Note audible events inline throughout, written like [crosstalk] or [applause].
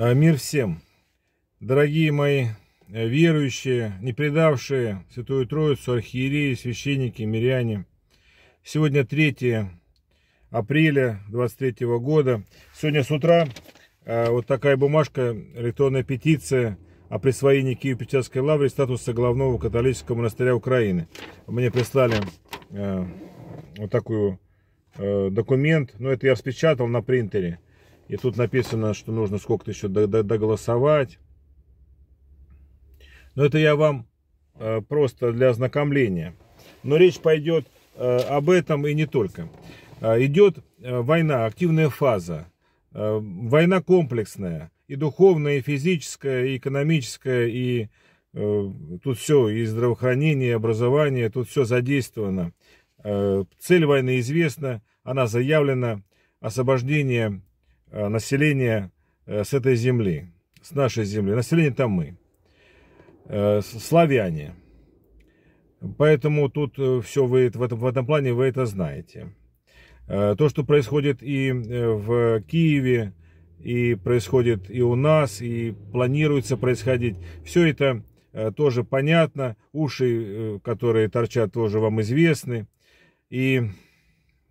А, мир всем! Дорогие мои э, верующие, не предавшие Святую Троицу, архиереи, священники, миряне. Сегодня 3 апреля 23 года. Сегодня с утра э, вот такая бумажка, электронная петиция о присвоении Киево-Печерской лавры статуса главного католического монастыря Украины. Мне прислали э, вот такой документ, но это я распечатал на принтере. И тут написано, что нужно сколько-то еще доголосовать. Но это я вам э, просто для ознакомления. Но речь пойдет э, об этом и не только. Э, Идет война, активная фаза. Война комплексная. И духовная, и физическая, и экономическая, и тут все, и здравоохранение, и образование, тут все задействовано. Цель войны известна, она заявлена, освобождение Э, население э, с этой земли, с нашей земли. Население там мы, э, славяне. Поэтому тут все вы в этом, в этом плане вы это знаете. То, что происходит и в Киеве, и происходит и у нас, и планируется происходить, все это тоже понятно. Уши, которые торчат, тоже вам известны. И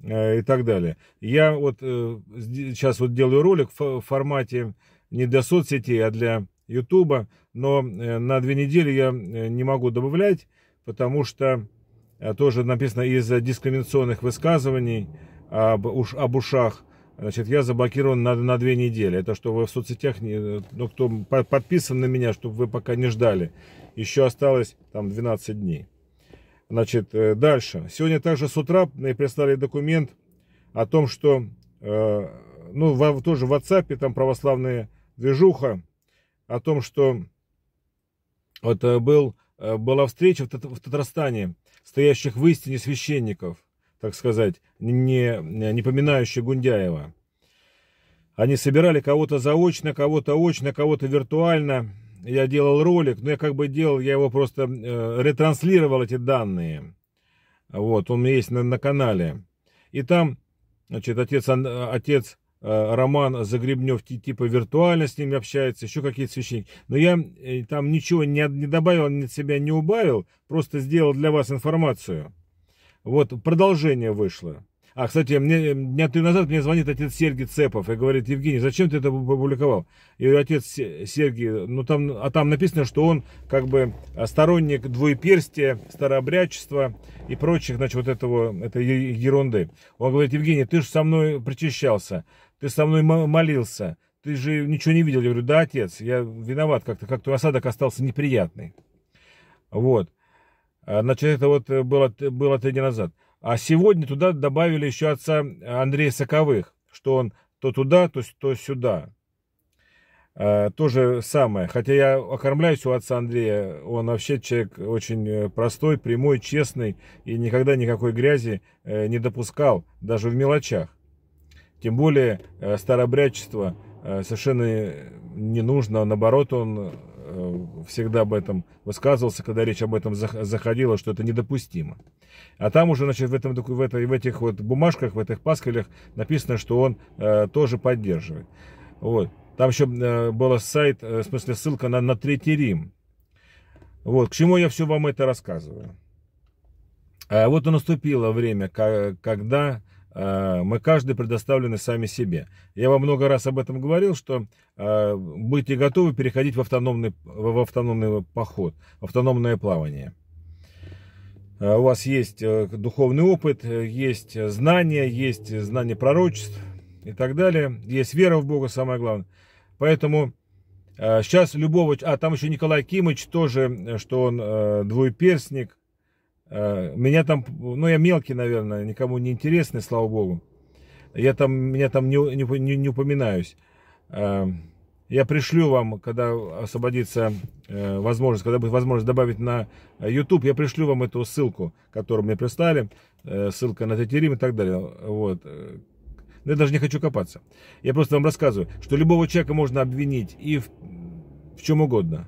Э, и так далее. Я вот э, сейчас вот делаю ролик в формате не для соцсетей, а для Ютуба, но э, на две недели я не могу добавлять, потому что тоже написано из-за дискриминационных высказываний об, уж, об ушах. Значит, я заблокирован на, на две недели. Это что вы в соцсетях, не, ну, кто подписан на меня, чтобы вы пока не ждали. Еще осталось там 12 дней. Значит, э, дальше. Сегодня также с утра мне прислали документ о том, что, э, ну, в, тоже в WhatsApp, там православная движуха, о том, что вот э, был, была встреча в, в Татарстане стоящих в истине священников, так сказать, не, не поминающих Гундяева. Они собирали кого-то заочно, кого-то очно, кого-то виртуально – я делал ролик, но я как бы делал, я его просто э, ретранслировал эти данные. Вот, он есть на, на канале. И там, значит, отец, э, отец э, Роман Загребнев типа виртуально с ними общается, еще какие-то священники. Но я э, там ничего не, не добавил, ни себя не убавил, просто сделал для вас информацию. Вот, продолжение вышло. А, кстати, мне, дня три назад мне звонит отец Сергей Цепов и говорит, Евгений, зачем ты это опубликовал? И говорю, отец Сергий, ну там, а там написано, что он как бы сторонник двоеперстия, старообрядчества и прочих, значит, вот этого, этой ерунды. Он говорит, Евгений, ты же со мной причащался, ты со мной молился, ты же ничего не видел. Я говорю, да, отец, я виноват как-то, как-то осадок остался неприятный. Вот. А, значит, это вот было, было три дня назад. А сегодня туда добавили еще отца э, Андрея Соковых, что он то туда, то, то сюда. А, то же самое. Хотя я окормляюсь у отца Андрея. Он вообще человек очень э, простой, прямой, честный и никогда никакой грязи не допускал, даже в мелочах. Тем более старобрячество совершенно не нужно. А наоборот, он Э, всегда об этом высказывался, когда речь об этом заходила, что это недопустимо. А там уже, значит, в, этом, в, этой, в этих вот бумажках, в этих паскалях написано, что он э, тоже поддерживает. Вот. Там еще э, был сайт, э, в смысле ссылка на, на Третий Рим. Вот, к чему я все вам это рассказываю. А вот и наступило время, когда Э, мы каждый предоставлены сами себе. Я вам много раз об этом говорил, что э, будьте готовы переходить в автономный, в автономный поход, в автономное плавание. Э, у вас есть духовный опыт, есть знания, есть знания пророчеств и так далее. Есть вера в Бога, самое главное. Поэтому сейчас любого... А там еще Николай Кимыч тоже, что он двуеперстник, Э, меня там, ну я мелкий, наверное, никому не интересный, слава богу. Я там, меня там не, не, не упоминаюсь. Э, я пришлю вам, когда освободится э, возможность, когда будет возможность добавить на YouTube, я пришлю вам эту ссылку, которую мне прислали, ссылка на Тетерим и так далее. Вот. Но я даже не хочу копаться. Я просто вам рассказываю, что любого человека можно обвинить и в, в чем угодно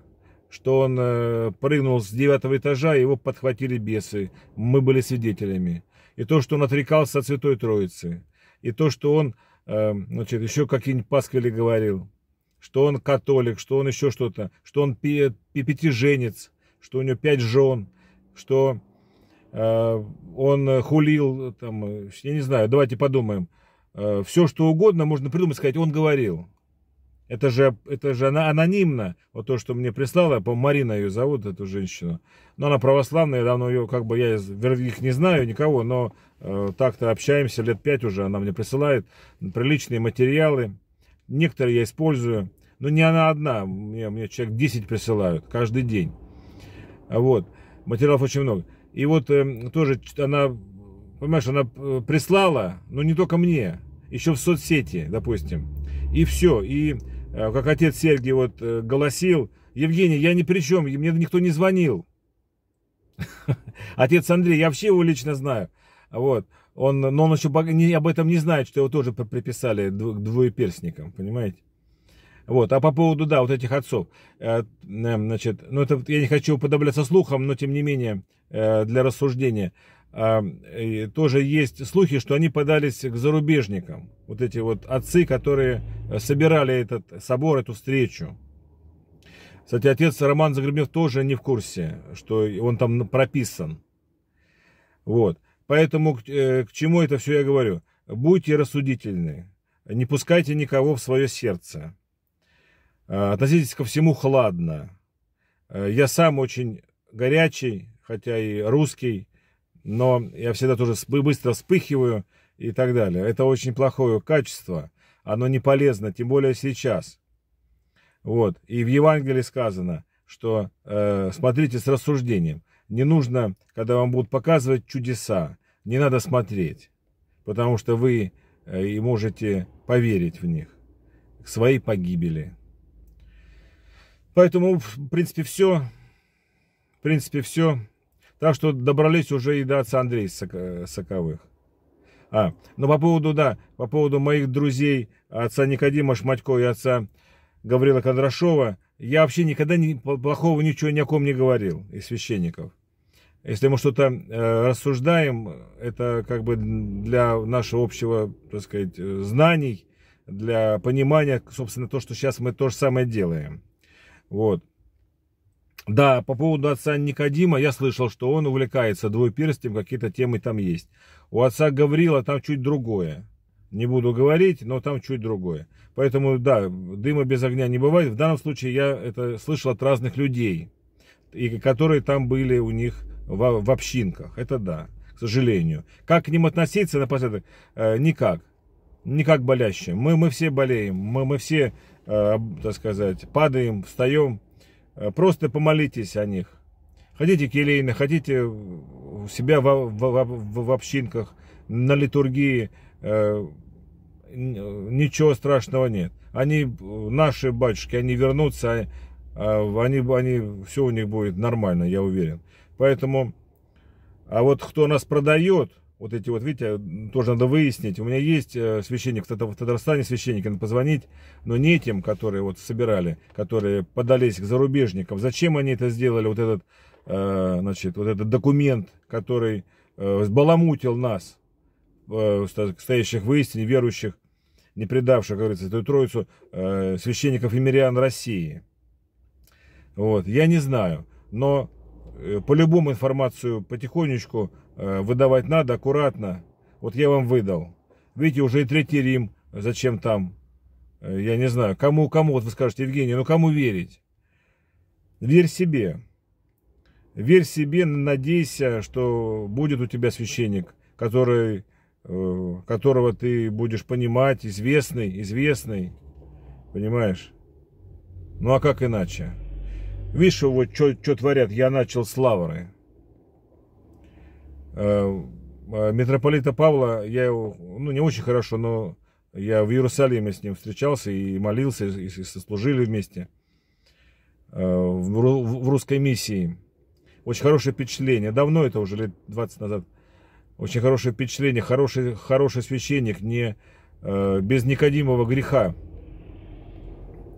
что он э, прыгнул с девятого этажа, его подхватили бесы. Мы были свидетелями. И то, что он отрекался от Святой Троицы. И то, что он, э, значит, еще какие-нибудь пасквили говорил. Что он католик, что он еще что-то. Что он пятиженец, что у него пять жен, что э, он хулил, там, я не знаю, давайте подумаем. Все, что угодно можно придумать, сказать, он говорил. Это же, это же она анонимно. Вот то, что мне прислала, по Марина ее зовут, эту женщину. Но она православная, давно ее, как бы я из их не знаю, никого, но э, так-то общаемся, лет пять уже она мне присылает приличные материалы. Некоторые я использую. Но не она одна, мне, мне человек 10 присылают каждый день. Вот, материалов очень много. И вот э, тоже она, понимаешь, она э, прислала, но не только мне, еще в соцсети, допустим. И все, и Э, как отец Сергий вот э, голосил, Евгений, я ни при чем, мне никто не звонил. [laughs] Отец Андрей, я вообще его лично знаю. Вот. Он, но он еще об этом не знает, что его тоже приписали к двоеперстникам, понимаете? Вот, а по поводу, да, вот этих отцов, э, значит, ну это я не хочу уподобляться слухам, но тем не менее для рассуждения тоже есть слухи, что они подались к зарубежникам. Вот эти вот отцы, которые э, собирали этот собор, эту встречу. Кстати, отец Роман Загребнев тоже не в курсе, что он там прописан. Вот. Поэтому к, э, к чему это все я говорю? Будьте рассудительны. Не пускайте никого в свое сердце. А, относитесь ко всему хладно. Э, я сам очень горячий, хотя и русский, но я всегда тоже быстро вспыхиваю и так далее. Это очень плохое качество, оно не полезно, тем более сейчас. Вот. И в Евангелии сказано, что э, смотрите с рассуждением. Не нужно, когда вам будут показывать чудеса, не надо смотреть, потому что вы э, и можете поверить в них, к своей погибели. Поэтому, в принципе, все. В принципе, все. Так что добрались уже и до отца Андрея Соковых. А, ну по поводу, да, по поводу моих друзей, отца Никодима Шматько и отца Гаврила Кондрашова, я вообще никогда ни плохого ничего ни о ком не говорил из священников. Если мы что-то э, рассуждаем, это как бы для нашего общего, так сказать, э, знаний, для понимания, собственно, то, что сейчас мы то же самое делаем. Вот. Да, по поводу отца Никодима я слышал, что он увлекается двуперстием, какие-то темы там есть. У отца Гаврила там чуть другое. Не буду говорить, но там чуть другое. Поэтому, да, дыма без огня не бывает. В данном случае я это слышал от разных людей, и которые там были у них в, в общинках. Это да, к сожалению. Как к ним относиться напоследок? Э, никак. никак как болящим. Мы, мы все болеем, мы, мы все, э, так сказать, падаем, встаем, Э, просто помолитесь о них. Ходите к келейно, ходите у себя в, в, в, в общинках, на литургии. Э, ничего страшного нет. Они э, наши батюшки, они вернутся, а, а они, они, все у них будет нормально, я уверен. Поэтому, а вот кто нас продает, вот эти вот, видите, тоже надо выяснить. У меня есть э, священник, кто-то в Татарстане священник, надо позвонить, но не тем, которые вот собирали, которые подались к зарубежникам. Зачем они это сделали, вот этот, э, значит, вот этот документ, который сбаламутил э, нас, стоящих в истине, верующих, не предавших, как говорится, эту троицу священников и мирян России. Вот, я не знаю, но по-любому информацию потихонечку Э, выдавать надо аккуратно. Вот я вам выдал. Видите, уже и Третий Рим э, зачем там? Э, я не знаю, кому, кому, вот вы скажете, Евгений, ну кому верить? Верь себе. Верь себе, надейся, что будет у тебя священник, который, которого ты будешь понимать, известный, известный. Понимаешь? Ну а как иначе? Видишь, вот что творят, я начал с лавры. Э, э, митрополита Павла, я его, ну не очень хорошо, но я в Иерусалиме с ним встречался и молился, и, сослужили вместе э, в русской миссии. Очень хорошее впечатление. Давно это уже, лет 20 назад. Очень хорошее впечатление. Хороший, хороший священник, не, без Никодимова греха.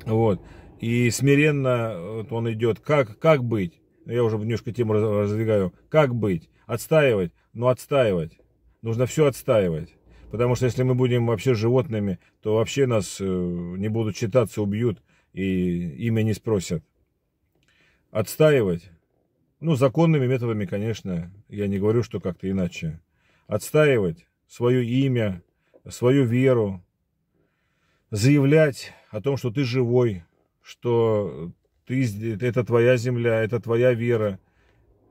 Вот. И смиренно вот он идет. Как, как быть? Ну, я уже немножко тему раздвигаю, как быть? Отстаивать? Ну, отстаивать. Нужно все отстаивать. Потому что если мы будем вообще животными, то вообще нас э, не будут считаться, убьют и имя не спросят. Отстаивать? Ну, законными методами, конечно. Я не говорю, что как-то иначе. Отстаивать свое имя, свою веру, заявлять о том, что ты живой, что ты, это твоя земля, это твоя вера.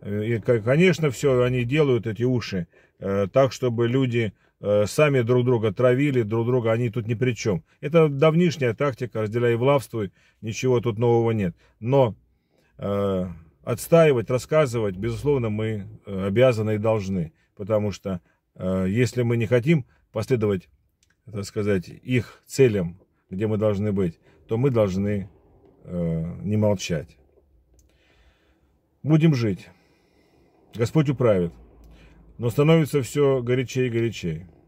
Э, и, конечно, все они делают, эти уши, э, так, чтобы люди э, сами друг друга травили, друг друга, они тут ни при чем. Это давнишняя тактика, разделяй и влавствуй, ничего тут нового нет. Но э, отстаивать, рассказывать, безусловно, мы обязаны и должны, потому что э, если мы не хотим последовать, так сказать, их целям, где мы должны быть, то мы должны Э, не молчать. Будем жить. Господь управит. Но становится все горячее и горячее.